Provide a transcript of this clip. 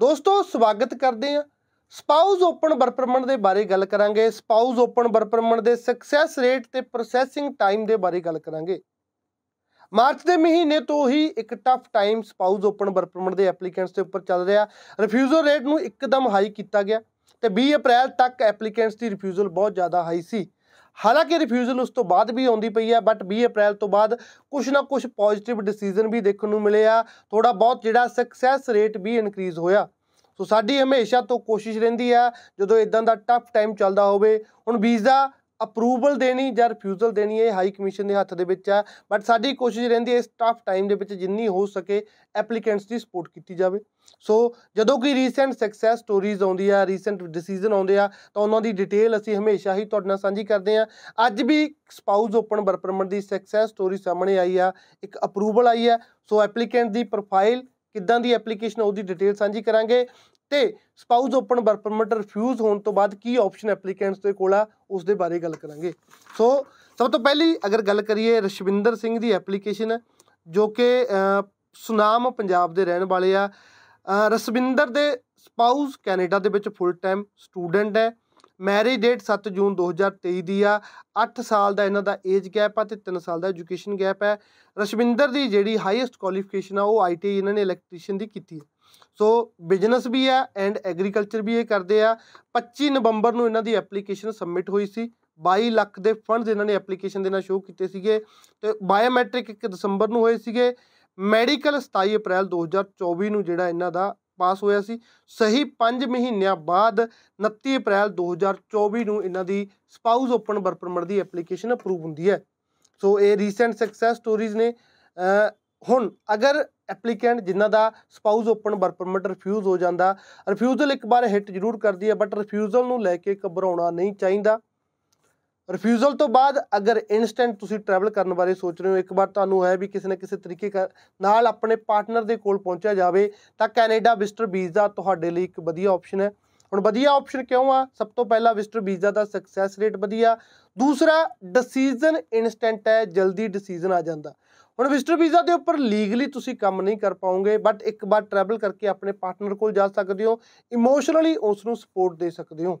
ਦੋਸਤੋ ਸਵਾਗਤ ਕਰਦੇ ਆ ਸਪਾਊਸ ਓਪਨ ਵਰਪਰਮਣ ਦੇ ਬਾਰੇ ਗੱਲ ਕਰਾਂਗੇ ਸਪਾਊਸ ਓਪਨ ਵਰਪਰਮਣ ਦੇ ਸਕਸੈਸ ਰੇਟ ਤੇ ਪ੍ਰੋਸੈਸਿੰਗ ਟਾਈਮ ਦੇ ਬਾਰੇ ਗੱਲ ਕਰਾਂਗੇ ਮਾਰਚ ਦੇ ਮਹੀਨੇ ਤੋਂ ਹੀ ਇੱਕ tough time spouse open work permit ਦੇ ਐਪਲੀਕੈਂਟਸ ਦੇ ਉੱਪਰ ਚੱਲ ਰਿਹਾ ਰਿਫਿਊਜ਼ਲ ਰੇਟ ਨੂੰ ਇੱਕਦਮ ਹਾਈ ਕੀਤਾ ਗਿਆ ਤੇ 20 ਅਪ੍ਰੈਲ ਤੱਕ ਐਪਲੀਕੈਂਟਸ ਦੀ ਰਿਫਿਊਜ਼ਲ ਬਹੁਤ ਜ਼ਿਆਦਾ ਹਾਈ ਸੀ ਹਾਲਾਂਕਿ ਰਿਫਿਊਜ਼ਲ ਉਸ ਤੋਂ ਬਾਅਦ ਵੀ ਆਉਂਦੀ ਪਈ ਹੈ ਬਟ 20 ਅਪ੍ਰੈਲ ਤੋਂ ਬਾਅਦ ਕੁਝ ਨਾ ਕੁਝ ਪੋਜ਼ਿਟਿਵ ਡਿਸੀਜਨ ਵੀ ਦੇਖਣ ਨੂੰ ਮਿਲੇ ਆ ਥੋੜਾ ਬਹੁਤ ਜਿਹੜਾ ਸਕਸੈਸ ਰੇਟ ਵੀ ਇਨਕਰੀਜ਼ ਹੋਇਆ ਸੋ ਸਾਡੀ ਹਮੇਸ਼ਾ ਤੋਂ ਕੋਸ਼ਿਸ਼ ਰਹਿੰਦੀ ਆ ਜਦੋਂ ਇਦਾਂ ਦਾ ਟਫ ਟਾਈਮ ਚੱਲਦਾ ਹੋਵੇ ਹੁਣ ਵੀਜ਼ਾ ਅਪਰੂਵਲ ਦੇਣੀ ਜਾਂ ਰਿਫਿਊਜ਼ਲ ਦੇਣੀ ਇਹ ਹਾਈ ਕਮਿਸ਼ਨ ਦੇ ਹੱਥ ਦੇ ਵਿੱਚ ਆ ਬਟ ਸਾਡੀ ਕੋਸ਼ਿਸ਼ ਰਹਿੰਦੀ ਹੈ ਇਸ ਟਫ ਟਾਈਮ ਦੇ ਵਿੱਚ ਜਿੰਨੀ ਹੋ ਸਕੇ ਐਪਲੀਕੈਂਟਸ ਦੀ ਸਪੋਰਟ ਕੀਤੀ ਜਾਵੇ ਸੋ ਜਦੋਂ ਕੋਈ ਰੀਸੈਂਟ ਸਕਸੈਸ ਸਟੋਰੀਜ਼ ਆਉਂਦੀ ਆ ਰੀਸੈਂਟ ਡਿਸੀਜਨ ਆਉਂਦੇ ਆ ਤਾਂ ਉਹਨਾਂ ਦੀ ਡਿਟੇਲ ਅਸੀਂ ਹਮੇਸ਼ਾ ਹੀ ਤੁਹਾਡੇ ਨਾਲ ਸਾਂਝੀ ਕਰਦੇ ਆ ਅੱਜ ਵੀ ਸਪਾਊਸ ਓਪਨ ਵਰਕ ਦੀ ਸਕਸੈਸ ਸਟੋਰੀ ਸਾਹਮਣੇ ਆਈ ਆ ਇੱਕ ਅਪਰੂਵਲ ਆਈ ਆ ਸੋ ਐਪਲੀਕੈਂਟ ਦੀ ਪ੍ਰੋਫਾਈਲ ਕਿੱਦਾਂ ਦੀ ਐਪਲੀਕੇਸ਼ਨ ਉਹਦੀ ਡਿਟੇਲ ਸਾਂਝੀ ਕਰਾਂਗੇ ਤੇ spouse open work permit refuse ਹੋਣ ਤੋਂ ਬਾਅਦ ਕੀ ਆਪਸ਼ਨ ਐਪਲੀਕੈਂਟਸ ਦੇ ਕੋਲ ਆ ਉਸ ਦੇ ਬਾਰੇ ਗੱਲ ਕਰਾਂਗੇ ਸੋ ਸਭ ਤੋਂ ਪਹਿਲੀ ਅਗਰ ਗੱਲ ਕਰੀਏ ਰਸ਼ਵਿੰਦਰ ਸਿੰਘ ਦੀ ਐਪਲੀਕੇਸ਼ਨ ਜੋ ਕਿ ਸੁਨਾਮ ਪੰਜਾਬ ਦੇ ਰਹਿਣ ਵਾਲੇ ਆ ਰਸਵਿੰਦਰ ਦੇ ਸਪਾਊਸ ਕੈਨੇਡਾ ਦੇ ਵਿੱਚ ਫੁੱਲ ਟਾਈਮ ਸਟੂਡੈਂਟ ਹੈ ਮੈਰਿਜ ਡੇਟ 7 ਜੂਨ 2023 ਦੀ ਆ 8 ਸਾਲ ਦਾ ਇਹਨਾਂ ਦਾ ਏਜ ਗੈਪ ਆ ਤੇ 3 ਸਾਲ ਦਾ ਐਜੂਕੇਸ਼ਨ ਗੈਪ ਹੈ ਰਸ਼ਵਿੰਦਰ ਦੀ ਜਿਹੜੀ ਹਾਈਐਸਟ ਕੁਆਲੀਫਿਕੇਸ਼ਨ ਆ ਉਹ ਆਈਟੀ ਇਹਨਾਂ ਨੇ ਇਲੈਕਟ੍ਰੀਸ਼ੀਅਨ ਦੀ ਕੀਤੀ ਹੈ ਸੋ ਬਿਜ਼ਨਸ ਵੀ ਆ ਐਂਡ ਐਗਰੀਕਲਚਰ ਵੀ ਇਹ ਕਰਦੇ ਆ 25 ਨਵੰਬਰ ਨੂੰ ਇਹਨਾਂ ਦੀ ਐਪਲੀਕੇਸ਼ਨ ਸਬਮਿਟ ਹੋਈ ਸੀ 22 ਲੱਖ ਦੇ ਫੰਡਸ ਇਹਨਾਂ ਨੇ ਐਪਲੀਕੇਸ਼ਨ ਦੇ ਨਾਲ ਸ਼ੋਅ ਕੀਤੇ ਸੀਗੇ ਤੇ ਬਾਇਓਮੈਟ੍ਰਿਕ 1 ਦਸੰਬਰ ਨੂੰ ਹੋਏ ਸੀਗੇ ਮੈਡੀਕਲ 27 ਅਪ੍ਰੈਲ 2024 ਨੂੰ ਜਿਹੜਾ ਇਹਨਾਂ ਦਾ ਪਾਸ ਹੋਇਆ ਸੀ ਸਹੀ 5 ਮਹੀਨਿਆਂ ਬਾਅਦ 29 ਅਪ੍ਰੈਲ 2024 ਨੂੰ ਇਹਨਾਂ ਦੀ ਸਪਾਊਸ ਓਪਨ ਵਰਕ ਪਰਮਿਟ ਦੀ ਐਪਲੀਕੇਸ਼ਨ ਅਪਰੂਵ ਹੁੰਦੀ ਹੈ ਸੋ ਇਹ ਰੀਸੈਂਟ ਸਕਸੈਸ ਸਟੋਰੀਜ਼ ਨੇ ਹੁਣ ਅਗਰ ਐਪਲੀਕੈਂਟ ਜਿਨ੍ਹਾਂ ਦਾ spouse open work permit refuse ਹੋ ਜਾਂਦਾ ਰਿਫਿਊਜ਼ਲ ਇੱਕ ਵਾਰ ਹਿੱਟ ਜ਼ਰੂਰ ਕਰਦੀ ਹੈ ਬਟ ਰਿਫਿਊਜ਼ਲ ਨੂੰ ਲੈ ਕੇ ਘਬਰਾਉਣਾ ਨਹੀਂ ਚਾਹੀਦਾ ਰਿਫਿਊਜ਼ਲ ਤੋਂ ਬਾਅਦ ਅਗਰ ਇਨਸਟੈਂਟ ਤੁਸੀਂ ਟਰੈਵਲ ਕਰਨ ਬਾਰੇ ਸੋਚ ਰਹੇ ਹੋ ਇੱਕ ਵਾਰ ਤੁਹਾਨੂੰ ਹੈ ਵੀ ਕਿਸੇ ਨਾ ਕਿਸੇ ਤਰੀਕੇ ਨਾਲ ਆਪਣੇ ਪਾਰਟਨਰ ਦੇ ਕੋਲ ਪਹੁੰਚਿਆ ਜਾਵੇ ਤਾਂ ਕੈਨੇਡਾ ਵਿਜ਼ਟਰ ਵੀਜ਼ਾ ਤੁਹਾਡੇ ਲਈ ਇੱਕ ਵਧੀਆ ਆਪਸ਼ਨ ਹੈ ਹੁਣ ਵਧੀਆ ਆਪਸ਼ਨ ਕਿਉਂ ਆ ਸਭ ਤੋਂ ਪਹਿਲਾਂ ਵਿਜ਼ਟਰ ਵੀਜ਼ਾ ਦਾ ਸਕਸੈਸ ਰੇਟ ਵਧੀਆ ਦੂਸਰਾ ਡਿਸੀਜਨ ਇਨਸਟੈਂਟ ਹੈ ਜਲਦੀ ਡਿਸੀਜਨ ਆ ਜਾਂਦਾ ਹੁਣ ਵਿਜ਼ਟਰ ਵੀਜ਼ਾ ਦੇ ਉੱਪਰ ਲੀਗਲੀ ਤੁਸੀਂ ਕੰਮ ਨਹੀਂ ਕਰ ਪਾਉਂਗੇ ਬਟ ਇੱਕ ਵਾਰ ਟਰੈਵਲ ਕਰਕੇ ਆਪਣੇ ਪਾਰਟਨਰ ਕੋਲ ਜਾ ਸਕਦੇ ਹੋ ਇਮੋਸ਼ਨਲੀ ਉਸ ਨੂੰ ਸਪੋਰਟ ਦੇ ਸਕਦੇ ਹੋ